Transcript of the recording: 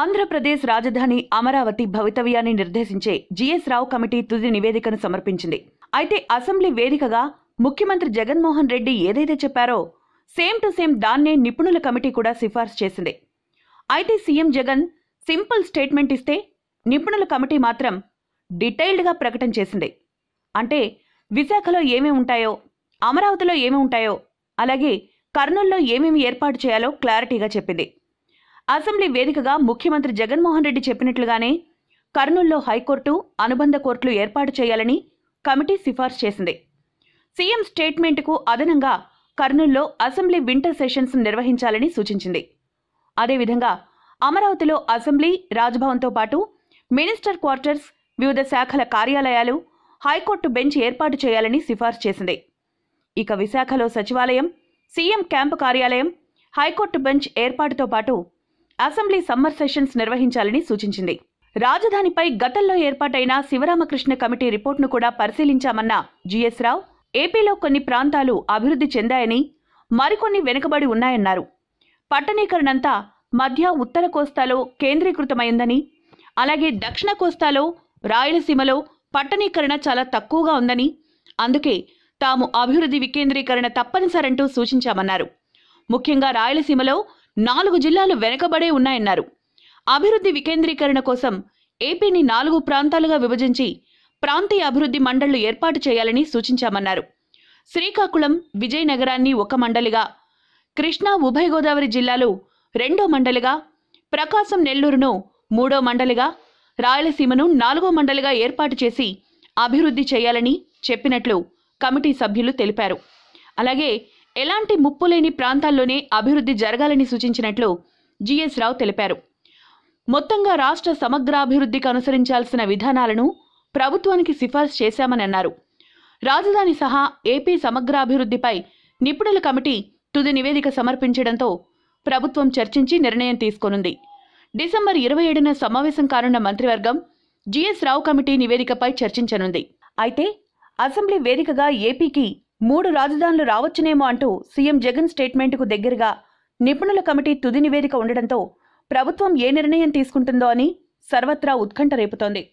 ఆంధ్రప్రదేశ్ రాజధాని అమరావతి భవితవ్యాన్ని నిర్దేశించే జీఎస్ రావు కమిటీ తుది నివేదికను సమర్పించింది అయితే అసెంబ్లీ వేదికగా ముఖ్యమంత్రి జగన్మోహన్ రెడ్డి ఏదైతే చెప్పారో సేమ్ టు సేమ్ దాన్నే నిపుణుల కమిటీ కూడా సిఫార్సు చేసింది అయితే సీఎం జగన్ సింపుల్ స్టేట్మెంట్ ఇస్తే నిపుణుల కమిటీ మాత్రం డీటెయిల్డ్గా ప్రకటన చేసింది అంటే విశాఖలో ఏమేమి ఉంటాయో అమరావతిలో ఏమి ఉంటాయో అలాగే కర్నూల్లో ఏమేమి ఏర్పాటు చేయాలో క్లారిటీగా చెప్పింది అసెంబ్లీ వేదికగా ముఖ్యమంత్రి జగన్మోహన్ రెడ్డి చెప్పినట్లుగానే కర్నూల్లో హైకోర్టు అనుబంధ కోర్టులు ఏర్పాటు చేయాలని కమిటీ సిఫార్సు చేసింది సీఎం స్టేట్మెంట్కు అదనంగా కర్నూల్లో అసెంబ్లీ వింటర్ సెషన్స్ నిర్వహించాలని సూచించింది అదేవిధంగా అమరావతిలో అసెంబ్లీ రాజ్భవన్తో పాటు మినిస్టర్ క్వార్టర్స్ వివిధ శాఖల కార్యాలయాలు హైకోర్టు బెంచ్ ఏర్పాటు చేయాలని సిఫార్సు చేసింది ఇక విశాఖలో సచివాలయం సీఎం క్యాంపు కార్యాలయం హైకోర్టు బెంచ్ ఏర్పాటుతో పాటు అసెంబ్లీ సమ్మర్ సెషన్స్ నిర్వహించాలని సూచించింది రాజధానిపై గతంలో ఏర్పాటైన శివరామకృష్ణ కమిటీ రిపోర్టును కూడా పరిశీలించామన్న జీఎస్ రావు ఏపీలో కొన్ని ప్రాంతాలు అభివృద్ధి చెందాయని మరికొన్ని వెనుకబడి ఉన్నాయన్నారు పట్టణీకరణంతా మధ్య ఉత్తర కోస్తాలో కేంద్రీకృతమైందని అలాగే దక్షిణ కోస్తాలో రాయలసీమలో పట్టణీకరణ చాలా తక్కువగా ఉందని అందుకే తాము అభివృద్ధి వికేంద్రీకరణ తప్పనిసరంటూ సూచించామన్నారు ముఖ్యంగా రాయలసీమలో నాలుగు జిల్లాలు వెనుకబడే ఉన్నాయన్నారు అభివృద్ధి వికేంద్రీకరణ కోసం ఏపీని నాలుగు ప్రాంతాలుగా విభజించి ప్రాంతీయ అభివృద్ధి మండళ్లు ఏర్పాటు చేయాలని సూచించామన్నారు శ్రీకాకుళం విజయనగరాన్ని ఒక మండలిగా కృష్ణా ఉభయ గోదావరి జిల్లాలు రెండో మండలిగా ప్రకాశం నెల్లూరును మూడో మండలిగా రాయలసీమను నాలుగో మండలిగా ఏర్పాటు చేసి అభివృద్ధి చేయాలని చెప్పినట్లు కమిటీ సభ్యులు తెలిపారు అలాగే ఎలాంటి ముప్పు లేని ప్రాంతాల్లోనే అభివృద్ధి జరగాలని సూచించినట్లు జిఎస్ రావు తెలిపారు మొత్తంగా రాష్ట్ర సమగ్రాభివృద్ధికి అనుసరించాల్సిన విధానాలను ప్రభుత్వానికి సిఫార్సు చేశామని అన్నారు రాజధాని సహా ఏపీ సమగ్రాభివృద్ధిపై నిపుణుల కమిటీ తుది నివేదిక సమర్పించడంతో ప్రభుత్వం చర్చించి నిర్ణయం తీసుకోనుంది డిసెంబర్ ఇరవై ఏడున సమావేశం కానున్న మంత్రివర్గం జీఎస్ రావు కమిటీ నివేదికపై చర్చించనుంది అయితే అసెంబ్లీ వేదికగా ఏపీకి మూడు రాజధానులు రావచ్చునేమో అంటూ సీఎం జగన్ స్టేట్మెంట్కు దగ్గరగా నిపుణుల కమిటీ తుది నివేదిక ఉండడంతో ప్రభుత్వం ఏ నిర్ణయం తీసుకుంటుందో అని సర్వత్రా ఉత్కంఠ రేపుతోంది